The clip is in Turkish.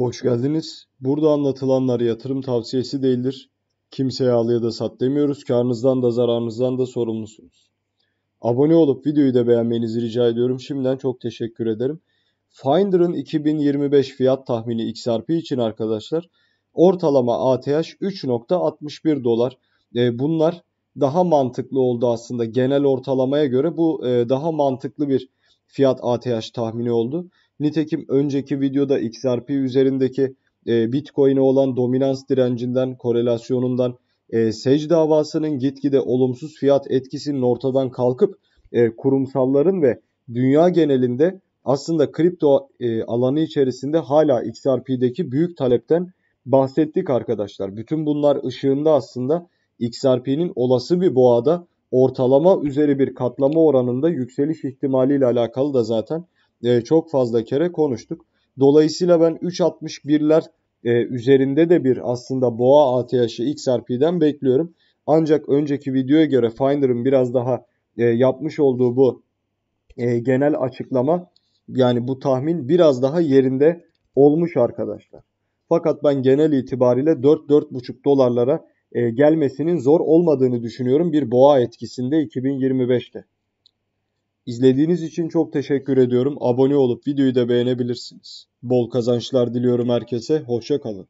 Hoş geldiniz. Burada anlatılanlar yatırım tavsiyesi değildir. Kimseye al ya da sat demiyoruz. Karnızdan da zararınızdan da sorumlusunuz. Abone olup videoyu da beğenmenizi rica ediyorum. Şimdiden çok teşekkür ederim. Finder'ın 2025 fiyat tahmini XRP için arkadaşlar ortalama ATH 3.61 dolar. E, bunlar daha mantıklı oldu aslında genel ortalamaya göre bu e, daha mantıklı bir fiyat ATH tahmini oldu. Nitekim önceki videoda XRP üzerindeki e, Bitcoin'e olan dominans direncinden, korelasyonundan, e, SEC davasının gitgide olumsuz fiyat etkisinin ortadan kalkıp e, kurumsalların ve dünya genelinde aslında kripto e, alanı içerisinde hala XRP'deki büyük talepten bahsettik arkadaşlar. Bütün bunlar ışığında aslında XRP'nin olası bir boğada ortalama üzeri bir katlama oranında yükseliş ihtimaliyle alakalı da zaten ee, çok fazla kere konuştuk. Dolayısıyla ben 3.61'ler e, üzerinde de bir aslında boğa ATH'i XRP'den bekliyorum. Ancak önceki videoya göre Finder'ın biraz daha e, yapmış olduğu bu e, genel açıklama yani bu tahmin biraz daha yerinde olmuş arkadaşlar. Fakat ben genel itibariyle 4-4,5 dolarlara gelmesinin zor olmadığını düşünüyorum bir boğa etkisinde 2025'te. İzlediğiniz için çok teşekkür ediyorum. Abone olup videoyu da beğenebilirsiniz. Bol kazançlar diliyorum herkese. Hoşça kalın.